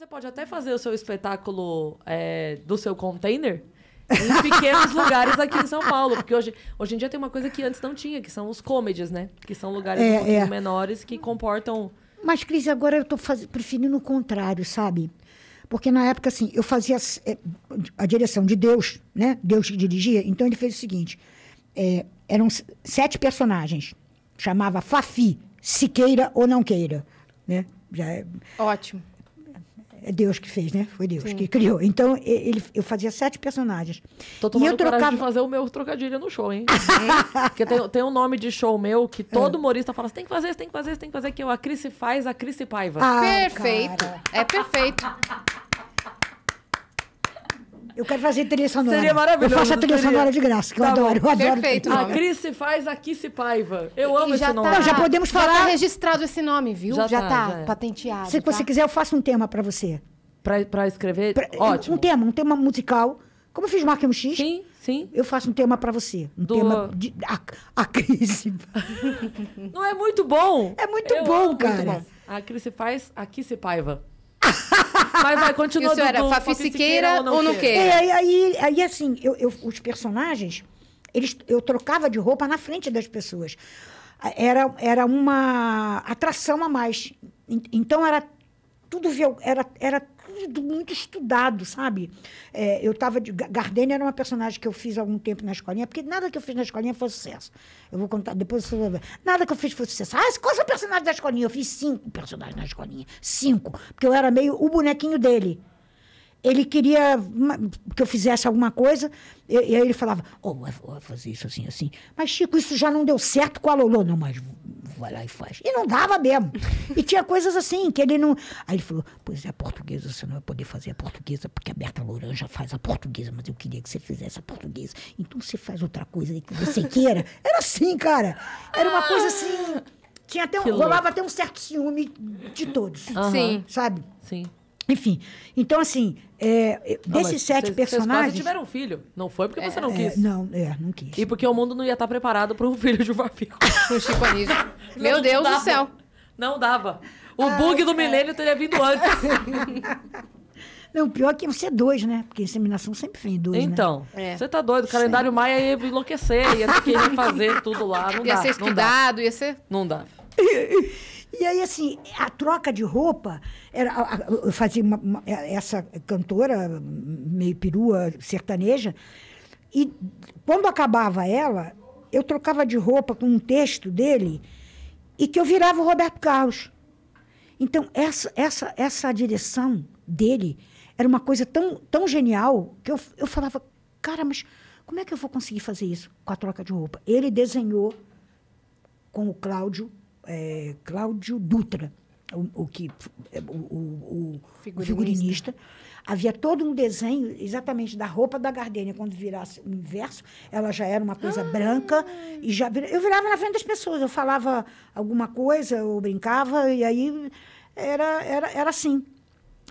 Você pode até fazer o seu espetáculo é, do seu container em pequenos lugares aqui em São Paulo. Porque hoje, hoje em dia tem uma coisa que antes não tinha, que são os comedies, né? Que são lugares é, um pouquinho é. menores que comportam. Mas, Cris, agora eu estou preferindo o contrário, sabe? Porque na época, assim, eu fazia eh, a direção de Deus, né? Deus que dirigia. Então ele fez o seguinte: é, eram sete personagens. Chamava Fafi, se queira ou não queira. Né? Já é... Ótimo. É Deus que fez, né? Foi Deus Sim. que criou. Então, ele, eu fazia sete personagens. Tô tomando e eu trocava... de fazer o meu trocadilho no show, hein? Porque tem, tem, um nome de show meu que todo é. humorista fala, você tem que fazer, você tem que fazer, você tem que fazer, que é o a Cris faz, a Cris Paiva. Ah, perfeito. Cara. É perfeito. Eu quero fazer trilha sonora. Seria maravilhoso. Eu faço a trilha seria. sonora de graça, que tá eu adoro. Eu adoro. Perfeito. A Cris se faz, aqui se paiva. Eu amo esse tá, nome. já podemos falar. Já tá registrado esse nome, viu? Já, já tá, tá já é. patenteado. Se você tá? quiser, eu faço um tema pra você. Pra, pra escrever? Pra, Ótimo. Um tema, um tema musical. Como eu fiz o um X. Sim, sim. Eu faço um tema para você. Um Do... tema de, a, a crise. Não é muito bom? É muito eu bom, cara. Muito bom. A crise faz, aqui se paiva. Vai, vai, continua. Isso Dudu, era Fafi Siqueira ou não quê? aí, é, aí, aí, assim, eu, eu, os personagens, eles, eu trocava de roupa na frente das pessoas. Era, era uma atração a mais. Então, era tudo, era, era muito, muito estudado, sabe? É, eu estava de. Gardênia era uma personagem que eu fiz há algum tempo na escolinha, porque nada que eu fiz na escolinha foi sucesso. Eu vou contar depois. Nada que eu fiz foi sucesso. Ah, qual é o personagem da escolinha? Eu fiz cinco personagens na escolinha. Cinco. Porque eu era meio o bonequinho dele ele queria que eu fizesse alguma coisa, e, e aí ele falava, oh, vou, fazer isso assim, assim. Mas, Chico, isso já não deu certo com a Lolo. Não, mas vai lá e faz. E não dava mesmo. e tinha coisas assim, que ele não... Aí ele falou, pois é, a portuguesa, você não vai poder fazer a portuguesa, porque a Berta Louran já faz a portuguesa, mas eu queria que você fizesse a portuguesa. Então você faz outra coisa aí que você queira. Era assim, cara. Era uma coisa assim... Tinha até um, rolava até um certo ciúme de todos. Uhum. Sim. Sabe? Sim. Enfim, então assim, é, é não, desses sete cês, personagens. Vocês tiveram um filho. Não foi porque é, você não é, quis. É, não, é, não quis. E porque o mundo não ia estar preparado para um filho de um vampiro. o Chico Anísio. Meu não, Deus não do céu. Não dava. O ah, bug do é. milênio teria vindo antes. Não, pior é que você ser dois, né? Porque inseminação sempre vem dois. Né? Então, né? você tá doido. O calendário Maia ia enlouquecer, ia ter que fazer tudo lá. Não ia dá, ser estudado, ia ser. Não dá. E aí, assim, a troca de roupa, era, eu fazia uma, uma, essa cantora, meio perua, sertaneja, e quando acabava ela, eu trocava de roupa com um texto dele e que eu virava o Roberto Carlos. Então, essa, essa, essa direção dele era uma coisa tão, tão genial que eu, eu falava, cara, mas como é que eu vou conseguir fazer isso com a troca de roupa? Ele desenhou com o Cláudio é, Cláudio Dutra, o, o que é, o, o, figurinista. o, figurinista. Havia todo um desenho exatamente da roupa da Gardênia. Quando virasse o inverso, ela já era uma coisa ah. branca e já eu virava na frente das pessoas. Eu falava alguma coisa, eu brincava e aí era era, era assim.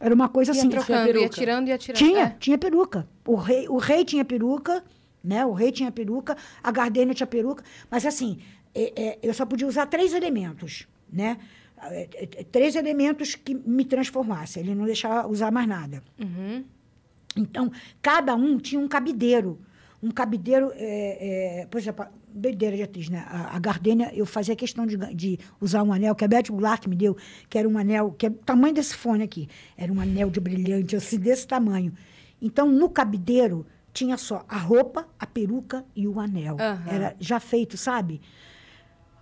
Era uma coisa ia assim. Trocando, E tirando e atirando. Tinha, é. tinha peruca. O rei, o rei tinha peruca, né? O rei tinha peruca, a Gardênia tinha peruca. Mas assim, é, é, eu só podia usar três elementos, né? É, três elementos que me transformassem. Ele não deixava usar mais nada. Uhum. Então, cada um tinha um cabideiro. Um cabideiro, é, é, por exemplo, doideira de atriz, né? A, a Gardênia, eu fazia questão de, de, usar um anel que a Beth Goulart me deu, que era um anel, que é o tamanho desse fone aqui. Era um anel de brilhante, assim, desse tamanho. Então, no cabideiro, tinha só a roupa, a peruca e o anel. Uhum. Era já feito, sabe?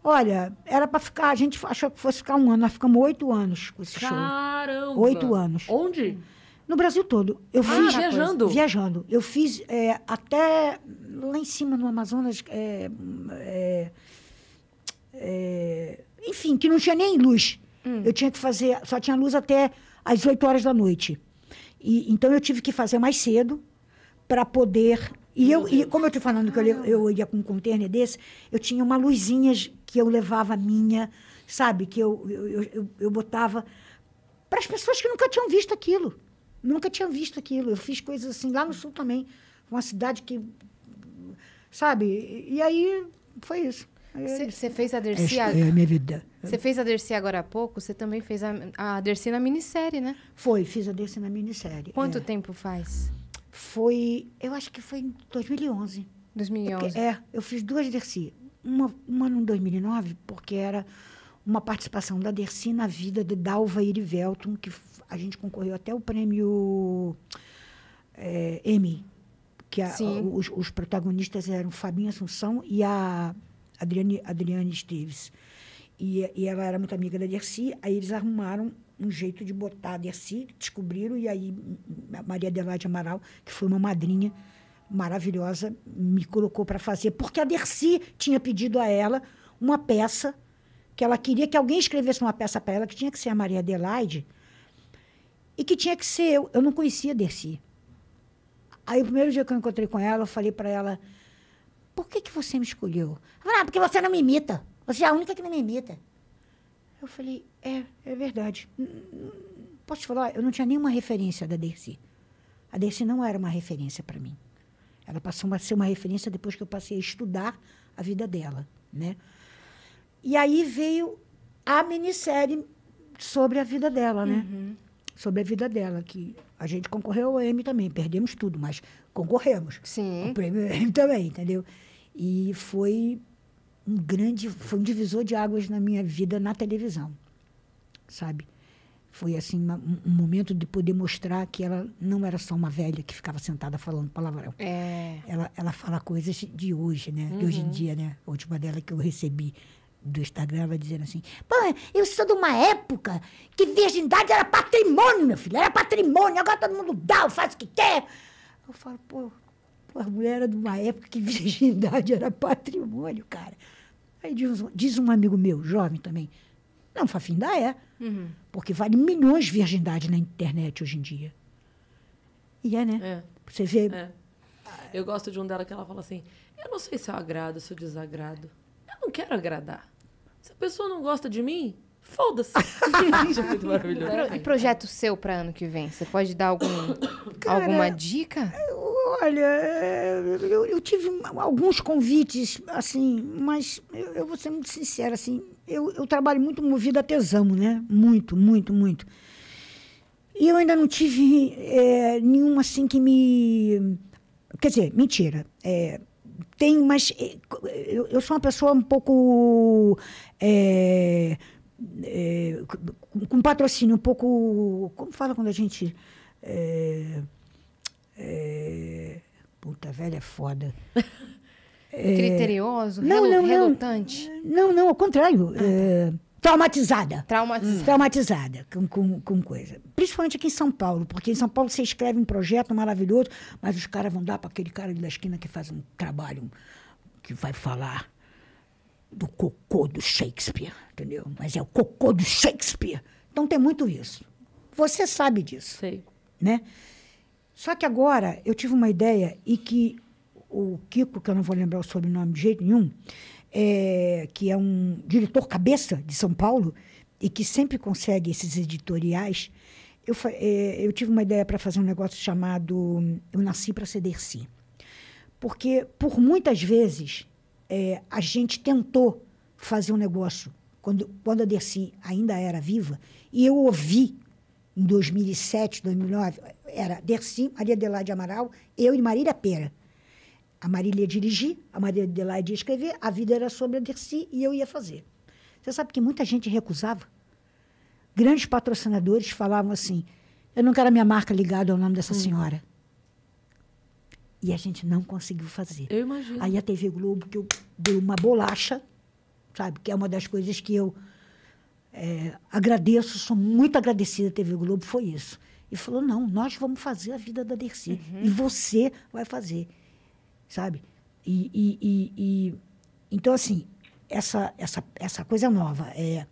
Olha, era para ficar, a gente achou que fosse ficar um ano, nós ficamos oito anos com esse Caramba. show. Caramba! Oito anos. Onde? No Brasil todo. Eu ah, fiz, viajando? Coisa, viajando. Eu fiz é, até lá em cima, no Amazonas. É, é, é, enfim, que não tinha nem luz. Hum. Eu tinha que fazer, só tinha luz até as oito horas da noite. E, então eu tive que fazer mais cedo para poder e eu, e como eu estou falando que eu, ah. eu ia com um container desse, eu tinha uma luzinha que eu levava minha, sabe? Que eu, eu, eu, eu botava para as pessoas que nunca tinham visto aquilo. Nunca tinham visto aquilo. Eu fiz coisas assim lá no Sul também. Uma cidade que. Sabe? E aí foi isso. Você é fez a Dercy. é a minha vida. Você fez a Dercy agora há pouco, você também fez a, a Dercy na minissérie, né? Foi, fiz a Dercy na minissérie. Quanto é. tempo faz? foi, eu acho que foi em 2011. 2011. é, eu fiz duas Dercy. Uma, uma no 2009, porque era uma participação da Dercy na vida de Dalva Irivelton, que a gente concorreu até o prêmio é, Emmy, que a, os, os, protagonistas eram Fabinho Assunção e a Adriane, Adriane Esteves. E, e ela era muito amiga da Dercy, aí eles arrumaram um jeito de botar. E assim descobriram, e aí a Maria Adelaide Amaral, que foi uma madrinha maravilhosa, me colocou para fazer, porque a Dercy tinha pedido a ela uma peça que ela queria que alguém escrevesse uma peça para ela, que tinha que ser a Maria Adelaide, e que tinha que ser eu. Eu não conhecia a Dercy. Aí, o primeiro dia que eu encontrei com ela, eu falei para ela: por que, que você me escolheu? Ela falou, ah, porque você não me imita. Você é a única que não me imita. Eu falei, é, é verdade. Posso te falar, eu não tinha nenhuma referência da Dercy. A Dercy não era uma referência para mim. Ela passou a ser uma referência depois que eu passei a estudar a vida dela, né? E aí veio a minissérie sobre a vida dela, né? Uhum. Sobre a vida dela, que a gente concorreu ao M também, perdemos tudo, mas concorremos. Sim. O prêmio M também, entendeu? E foi um grande, foi um divisor de águas na minha vida na televisão, sabe? Foi assim uma, um momento de poder mostrar que ela não era só uma velha que ficava sentada falando palavrão. É. Ela, ela fala coisas de hoje, né? Uhum. De hoje em uhum. dia, né? A última dela que eu recebi do Instagram, ela dizendo assim: pô, eu sou de uma época que virgindade era patrimônio, meu filho, era patrimônio, agora todo mundo dá, faz o que quer. Eu falo, pô, pô a mulher era de uma época que virgindade era patrimônio, cara. Aí diz, diz um amigo meu, jovem também, não, Fafinda é. Uhum. Porque vale milhões de virgindade na internet hoje em dia. E é, né? É. Você vê. É. Eu gosto de um dela que ela fala assim: eu não sei se eu agrado, se eu desagrado. Eu não quero agradar. Se a pessoa não gosta de mim, foda-se. É Pro, projeto seu para ano que vem? Você pode dar algum, Cara, alguma dica? Olha, eh, eu, eu tive alguns convites, assim, mas eu, eu, vou ser muito sincera, assim, eu, eu trabalho muito movido a tesão, né? Muito, muito, muito. E eu ainda não tive é, eh, nenhum assim que me. Quer dizer, mentira. É, eh, tem, mas eu, eu, sou uma pessoa um pouco. É, com patrocínio, um pouco. Como fala quando a gente. É, é... Puta velha é foda. é... Criterioso? Não, não, relutante? Não, não, ao contrário. Ah, tá. é... Traumatizada. Traumatizada. Hum. Traumatizada com, com, com, coisa. Principalmente aqui em São Paulo, porque em São Paulo você escreve um projeto maravilhoso, mas os caras vão dar para aquele cara da esquina que faz um trabalho que vai falar do cocô do Shakespeare, entendeu? Mas é o cocô do Shakespeare. Então tem muito isso. Você sabe disso. Sei. Né? Só que agora eu tive uma ideia e que o Kiko, que eu não vou lembrar o sobrenome de jeito nenhum, é, que é um diretor cabeça de São Paulo e que sempre consegue esses editoriais, eu, é, eu tive uma ideia para fazer um negócio chamado Eu Nasci para Ceder-se. Porque, por muitas vezes, é, a gente tentou fazer um negócio quando, quando a Dercy ainda era viva, e eu ouvi em 2007, 2009, era Dercy, Maria Adelaide Amaral, eu e Marília Pera. A Marília ia dirigir, a Maria Adelaide ia escrever, a vida era sobre a Dercy e eu ia fazer. Você sabe que muita gente recusava? Grandes patrocinadores falavam assim: eu não quero a minha marca ligada ao nome dessa hum. senhora. E a gente não conseguiu fazer. Eu imagino. Aí a TV Globo, que eu dei uma bolacha, sabe? Que é uma das coisas que eu é, agradeço, sou muito agradecida à TV Globo, foi isso. E falou: não, nós vamos fazer a vida da Dercy. Uhum. E você vai fazer. Sabe? E, e, e, e, então, assim, essa, essa, essa coisa é nova. É,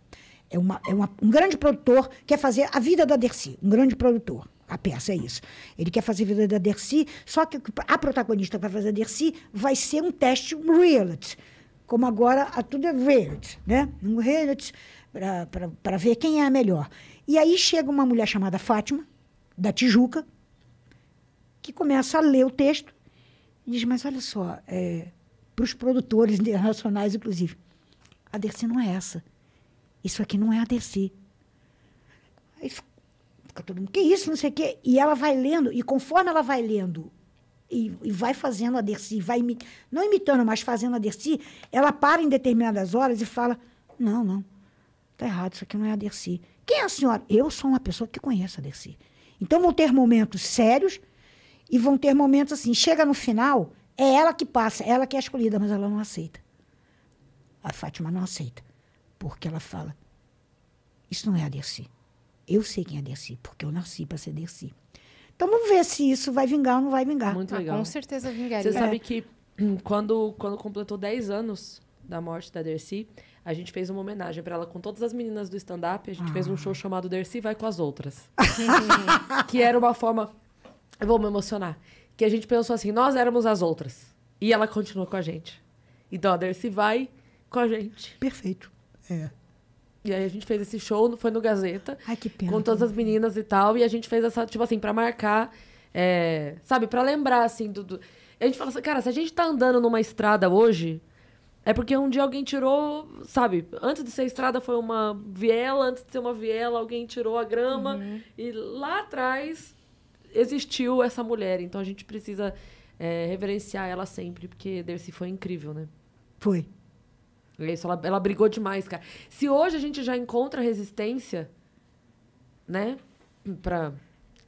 é, uma, é uma, um grande produtor quer fazer a vida da Dercy. Um grande produtor. A peça é isso. Ele quer fazer a vida da Dercy, só que a protagonista que vai fazer a Dercy vai ser um teste, um reality como agora a tudo é verde, né? Um rated para ver quem é a melhor. E aí chega uma mulher chamada Fátima, da Tijuca, que começa a ler o texto e diz, mas olha só, é, para os produtores internacionais, inclusive, a Dercy não é essa. Isso aqui não é a Dercy. Aí fica todo mundo, que isso, não sei o quê. E ela vai lendo, e conforme ela vai lendo e, e, vai fazendo a Dercy, vai imi não imitando, mas fazendo a Dercy, ela para em determinadas horas e fala: Não, não, tá errado, isso aqui não é a Dercy. Quem é a senhora? Eu sou uma pessoa que conhece a Dercy. Então vão ter momentos sérios e vão ter momentos assim. Chega no final, é ela que passa, é ela que é escolhida, mas ela não aceita. A Fátima não aceita, porque ela fala: Isso não é a Dercy. Eu sei quem é a Dercy, porque eu nasci para ser Dercy. Então vamos ver se isso vai vingar ou não vai vingar. Muito ah, legal. com certeza vingaria. Você é. sabe que quando, quando completou 10 anos da morte da Dercy, a gente fez uma homenagem para ela com todas as meninas do stand-up. A gente ah. fez um ah. show chamado Dercy Vai com as Outras. que era uma forma. Eu vou me emocionar. Que a gente pensou assim: nós éramos as outras. E ela continuou com a gente. Então a Dercy vai com a gente. Perfeito. É. E aí a gente fez esse show, foi no Gazeta. Ai, que pena. Com todas as meninas e tal. E a gente fez essa, tipo assim, pra marcar. É, sabe, pra lembrar, assim, do, do. A gente fala assim, cara, se a gente tá andando numa estrada hoje. É porque um dia alguém tirou, sabe? Antes de ser estrada foi uma viela, antes de ser uma viela, alguém tirou a grama. Uhum. E lá atrás existiu essa mulher. Então a gente precisa é, reverenciar ela sempre, porque Dercy foi incrível, né? Foi. É isso, ela, ela brigou demais, cara. Se hoje a gente já encontra resistência, né, pra,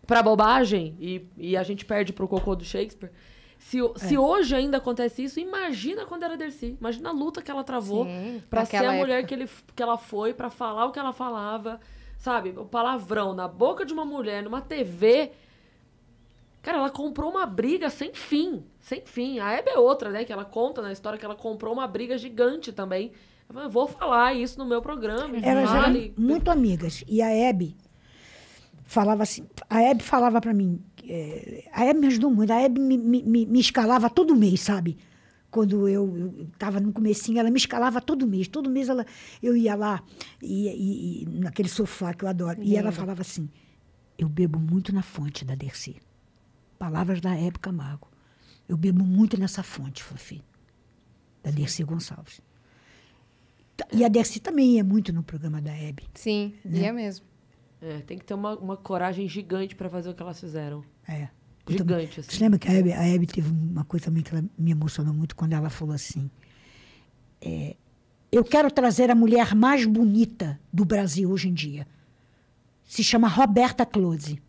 pra bobagem e, e a gente perde pro cocô do Shakespeare. Se, é. se hoje ainda acontece isso, imagina quando era Dercy. Imagina a luta que ela travou para ser a época. mulher que, ele, que ela foi, para falar o que ela falava. Sabe, o palavrão na boca de uma mulher, numa TV, Cara, ela comprou uma briga sem fim, sem fim. A Hebe é outra, né? Que ela conta na né, história que ela comprou uma briga gigante também. Eu vou falar isso no meu programa. Elas vale. eram muito amigas. E a Hebe falava assim... A Hebe falava para mim... É, a Hebe me ajudou muito. A Hebe me, me, me escalava todo mês, sabe? Quando eu estava no comecinho, ela me escalava todo mês. Todo mês ela, eu ia lá, e naquele sofá que eu adoro. E, e ela uhum. falava assim, eu bebo muito na fonte da Dercy. Palavras da época, Camargo. Eu bebo muito nessa fonte, Fofi, da Dercy Gonçalves. E a Dercy também é muito no programa da Hebe. Sim, né? é mesmo. É, tem que ter uma, uma coragem gigante para fazer o que elas fizeram. É. Gigante, também, assim. Você lembra que a Hebe, a Hebe teve uma coisa também que me emocionou muito quando ela falou assim: é, Eu quero trazer a mulher mais bonita do Brasil hoje em dia. Se chama Roberta Close.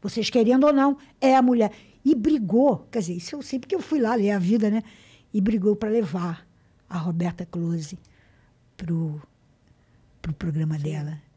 Vocês querendo ou não, é a mulher. E brigou, quer dizer, isso eu sei porque eu fui lá ler a vida, né? E brigou para levar a Roberta Close pro, pro programa Sim. dela.